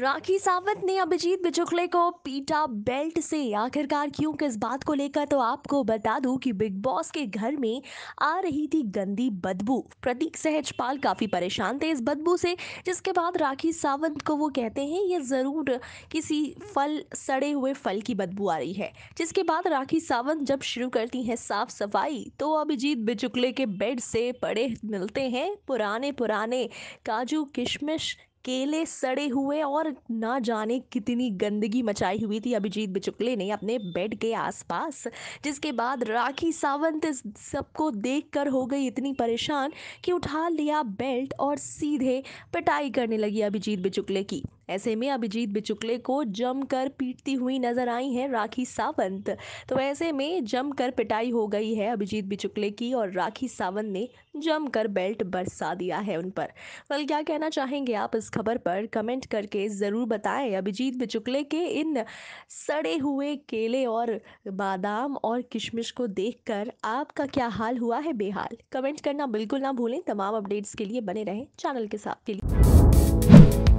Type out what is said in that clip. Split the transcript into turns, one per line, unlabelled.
राखी सावंत ने अभिजीत बिचुकले को पीटा बेल्ट से आखिरकार क्यों किस बात को लेकर तो आपको बता दूं कि बिग बॉस के घर में आ रही थी गंदी बदबू प्रतीक सहजपाल काफी परेशान थे इस बदबू से जिसके बाद राखी सावंत को वो कहते हैं ये जरूर किसी फल सड़े हुए फल की बदबू आ रही है जिसके बाद राखी सावंत जब शुरू करती है साफ सफाई तो अभिजीत बिचुकले के बेड से पड़े मिलते हैं पुराने पुराने काजू किशमिश केले सड़े हुए और ना जाने कितनी गंदगी मचाई हुई थी अभिजीत बिचुकले ने अपने बेड के आसपास जिसके बाद राखी सावंत इस सबको कर हो गई इतनी परेशान कि उठा लिया बेल्ट और सीधे पिटाई करने लगी अभिजीत बिचुकले की ऐसे में अभिजीत बिचुकले को जमकर पीटती हुई नजर आई हैं राखी सावंत तो ऐसे में जमकर पिटाई हो गई है अभिजीत बिचुकले की और राखी सावंत ने जमकर बेल्ट बरसा दिया है उन पर वल क्या कहना चाहेंगे आप इस खबर पर कमेंट करके ज़रूर बताएं अभिजीत बिचुकले के इन सड़े हुए केले और बादाम और किशमिश को देख आपका क्या हाल हुआ है बेहाल कमेंट करना बिल्कुल ना भूलें तमाम अपडेट्स के लिए बने रहें चैनल के साथ के लिए